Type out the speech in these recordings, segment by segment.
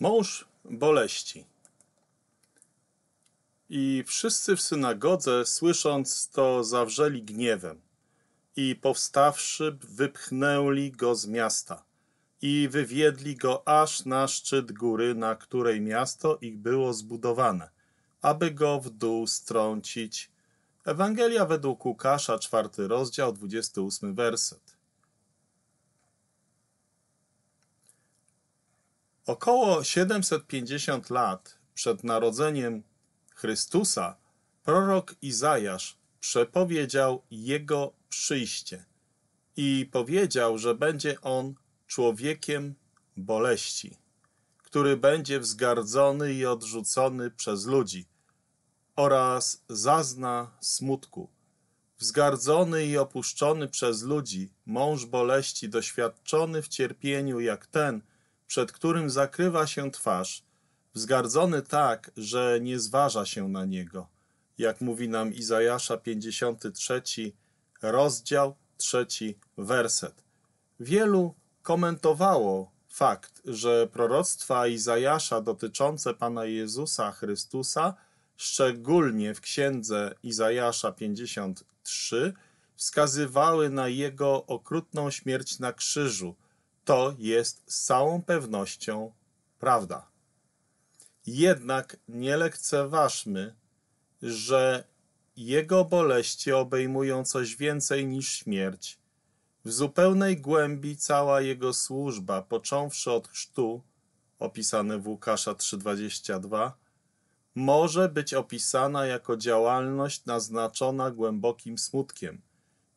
Mąż boleści. I wszyscy w synagodze, słysząc to, zawrzeli gniewem. I powstawszy, wypchnęli go z miasta. I wywiedli go aż na szczyt góry, na której miasto ich było zbudowane, aby go w dół strącić. Ewangelia według Łukasza, czwarty rozdział, 28 werset. Około 750 lat przed narodzeniem Chrystusa prorok Izajasz przepowiedział jego przyjście i powiedział, że będzie on człowiekiem boleści, który będzie wzgardzony i odrzucony przez ludzi oraz zazna smutku. Wzgardzony i opuszczony przez ludzi, mąż boleści, doświadczony w cierpieniu jak ten – przed którym zakrywa się twarz, wzgardzony tak, że nie zważa się na niego, jak mówi nam Izajasza 53, rozdział 3, werset. Wielu komentowało fakt, że proroctwa Izajasza dotyczące Pana Jezusa Chrystusa, szczególnie w księdze Izajasza 53, wskazywały na jego okrutną śmierć na krzyżu – to jest z całą pewnością prawda. Jednak nie lekceważmy, że jego boleści obejmują coś więcej niż śmierć. W zupełnej głębi cała jego służba, począwszy od chrztu, opisane w Łukasza 3:22, może być opisana jako działalność naznaczona głębokim smutkiem.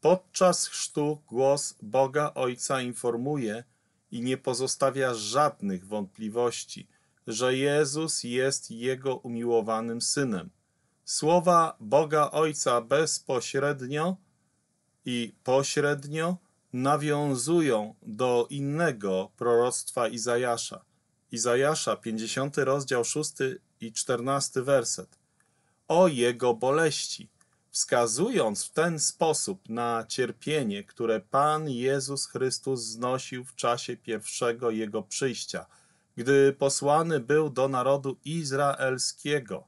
Podczas chrztu głos Boga Ojca informuje, i nie pozostawia żadnych wątpliwości, że Jezus jest Jego umiłowanym Synem. Słowa Boga Ojca bezpośrednio i pośrednio nawiązują do innego proroctwa Izajasza. Izajasza 50 rozdział 6 i 14 werset. O jego boleści wskazując w ten sposób na cierpienie, które Pan Jezus Chrystus znosił w czasie pierwszego Jego przyjścia, gdy posłany był do narodu izraelskiego.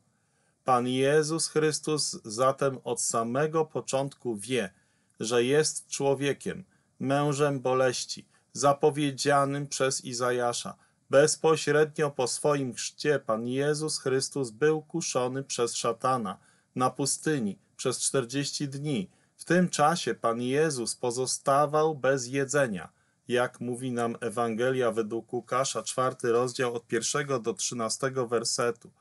Pan Jezus Chrystus zatem od samego początku wie, że jest człowiekiem, mężem boleści, zapowiedzianym przez Izajasza. Bezpośrednio po swoim chrzcie Pan Jezus Chrystus był kuszony przez szatana – na pustyni przez 40 dni. W tym czasie Pan Jezus pozostawał bez jedzenia, jak mówi nam Ewangelia według Łukasza, czwarty rozdział od pierwszego do trzynastego wersetu.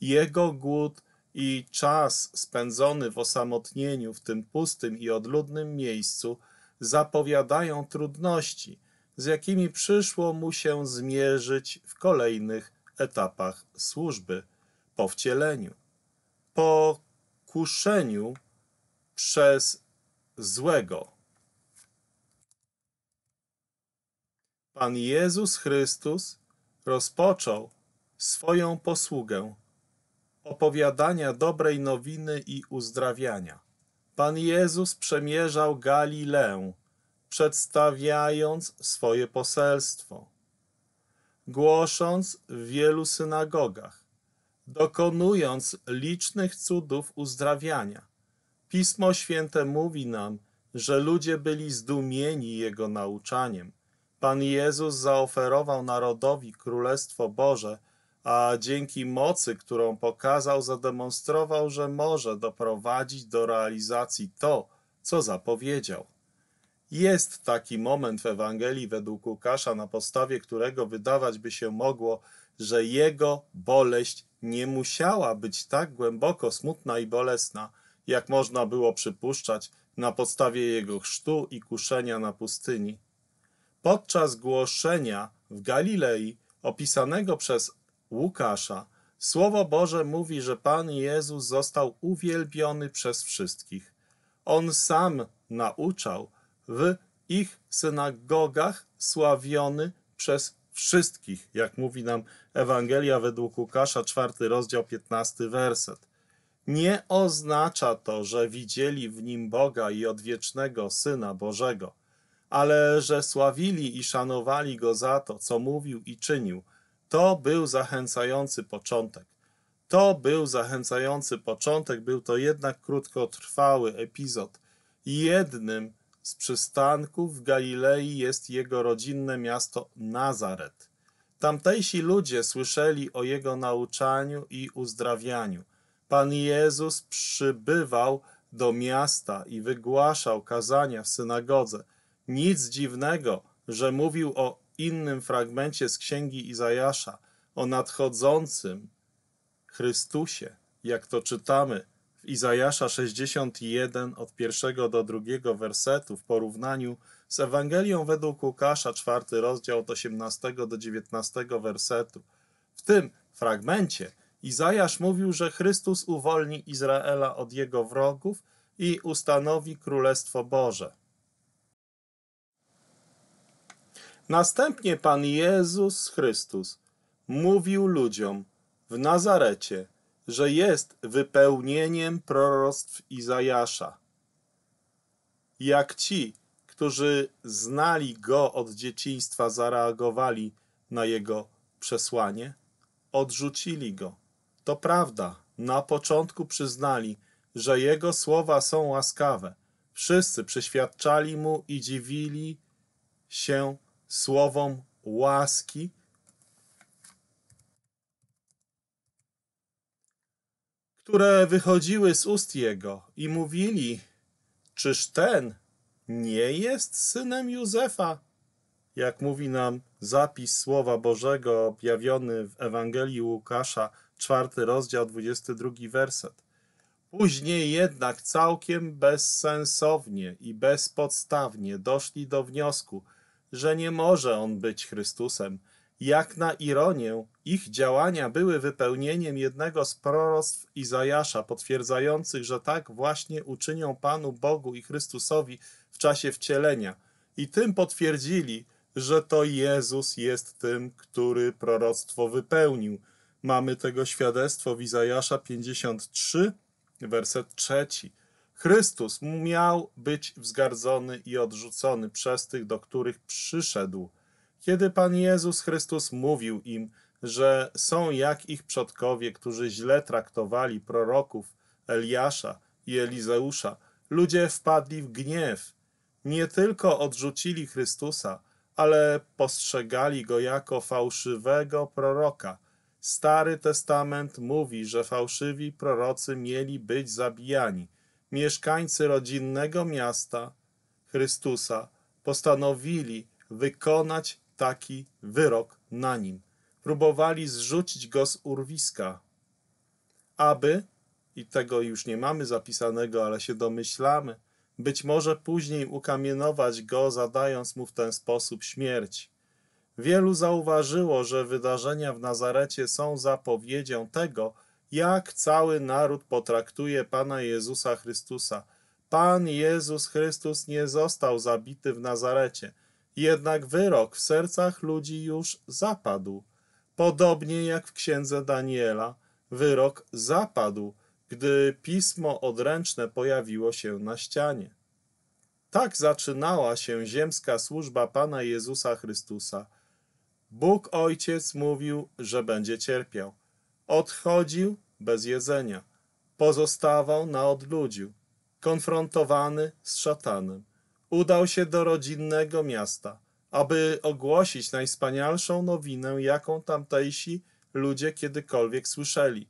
Jego głód i czas spędzony w osamotnieniu w tym pustym i odludnym miejscu zapowiadają trudności, z jakimi przyszło mu się zmierzyć w kolejnych etapach służby po wcieleniu. Po kuszeniu przez złego. Pan Jezus Chrystus rozpoczął swoją posługę opowiadania dobrej nowiny i uzdrawiania. Pan Jezus przemierzał Galileę, przedstawiając swoje poselstwo, głosząc w wielu synagogach dokonując licznych cudów uzdrawiania. Pismo Święte mówi nam, że ludzie byli zdumieni Jego nauczaniem. Pan Jezus zaoferował narodowi Królestwo Boże, a dzięki mocy, którą pokazał, zademonstrował, że może doprowadzić do realizacji to, co zapowiedział. Jest taki moment w Ewangelii według Łukasza, na podstawie którego wydawać by się mogło, że jego boleść nie musiała być tak głęboko smutna i bolesna, jak można było przypuszczać na podstawie jego chrztu i kuszenia na pustyni. Podczas głoszenia w Galilei, opisanego przez Łukasza, Słowo Boże mówi, że Pan Jezus został uwielbiony przez wszystkich. On sam nauczał w ich synagogach, sławiony przez wszystkich, jak mówi nam Ewangelia według Łukasza, czwarty rozdział, piętnasty werset. Nie oznacza to, że widzieli w nim Boga i odwiecznego Syna Bożego, ale że sławili i szanowali go za to, co mówił i czynił. To był zachęcający początek. To był zachęcający początek, był to jednak krótkotrwały epizod. Jednym z przystanków w Galilei jest jego rodzinne miasto Nazaret. Tamtejsi ludzie słyszeli o jego nauczaniu i uzdrawianiu. Pan Jezus przybywał do miasta i wygłaszał kazania w synagodze. Nic dziwnego, że mówił o innym fragmencie z księgi Izajasza, o nadchodzącym Chrystusie, jak to czytamy w Izajasza 61 od pierwszego do drugiego wersetu w porównaniu z Ewangelią według Łukasza, czwarty rozdział od 18 do 19 wersetu. W tym fragmencie Izajasz mówił, że Chrystus uwolni Izraela od jego wrogów i ustanowi Królestwo Boże. Następnie Pan Jezus Chrystus mówił ludziom w Nazarecie, że jest wypełnieniem proroctw Izajasza. Jak ci, którzy znali go od dzieciństwa, zareagowali na jego przesłanie? Odrzucili go. To prawda, na początku przyznali, że jego słowa są łaskawe. Wszyscy przyświadczali mu i dziwili się słowom łaski, które wychodziły z ust jego i mówili: Czyż ten nie jest synem Józefa? Jak mówi nam zapis Słowa Bożego objawiony w Ewangelii Łukasza, czwarty rozdział, 22 werset. Później jednak całkiem bezsensownie i bezpodstawnie doszli do wniosku, że nie może on być Chrystusem. Jak na ironię, ich działania były wypełnieniem jednego z proroctw Izajasza, potwierdzających, że tak właśnie uczynią Panu Bogu i Chrystusowi w czasie wcielenia. I tym potwierdzili, że to Jezus jest tym, który proroctwo wypełnił. Mamy tego świadectwo w Izajasza 53, werset 3. Chrystus miał być wzgardzony i odrzucony przez tych, do których przyszedł. Kiedy Pan Jezus Chrystus mówił im, że są jak ich przodkowie, którzy źle traktowali proroków Eliasza i Elizeusza. Ludzie wpadli w gniew. Nie tylko odrzucili Chrystusa, ale postrzegali go jako fałszywego proroka. Stary Testament mówi, że fałszywi prorocy mieli być zabijani. Mieszkańcy rodzinnego miasta Chrystusa postanowili wykonać taki wyrok na nim próbowali zrzucić go z urwiska, aby, i tego już nie mamy zapisanego, ale się domyślamy, być może później ukamienować go, zadając mu w ten sposób śmierć. Wielu zauważyło, że wydarzenia w Nazarecie są zapowiedzią tego, jak cały naród potraktuje Pana Jezusa Chrystusa. Pan Jezus Chrystus nie został zabity w Nazarecie, jednak wyrok w sercach ludzi już zapadł. Podobnie jak w księdze Daniela, wyrok zapadł, gdy pismo odręczne pojawiło się na ścianie. Tak zaczynała się ziemska służba Pana Jezusa Chrystusa. Bóg Ojciec mówił, że będzie cierpiał. Odchodził bez jedzenia. Pozostawał na odludziu. Konfrontowany z szatanem. Udał się do rodzinnego miasta aby ogłosić najwspanialszą nowinę, jaką tamtejsi ludzie kiedykolwiek słyszeli.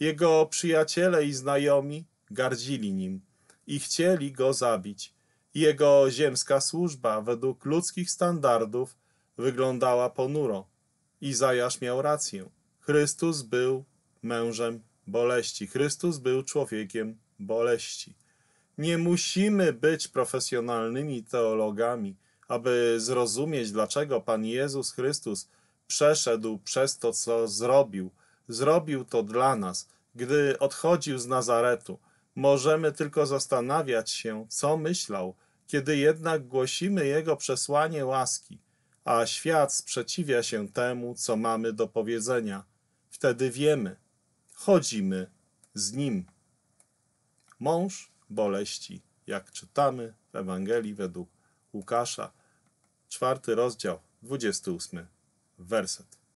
Jego przyjaciele i znajomi gardzili nim i chcieli go zabić. Jego ziemska służba według ludzkich standardów wyglądała ponuro. Izajasz miał rację. Chrystus był mężem boleści. Chrystus był człowiekiem boleści. Nie musimy być profesjonalnymi teologami – aby zrozumieć, dlaczego Pan Jezus Chrystus przeszedł przez to, co zrobił. Zrobił to dla nas, gdy odchodził z Nazaretu. Możemy tylko zastanawiać się, co myślał, kiedy jednak głosimy Jego przesłanie łaski, a świat sprzeciwia się temu, co mamy do powiedzenia. Wtedy wiemy, chodzimy z Nim. Mąż boleści, jak czytamy w Ewangelii według Łukasza czwarty rozdział, dwudziesty ósmy werset.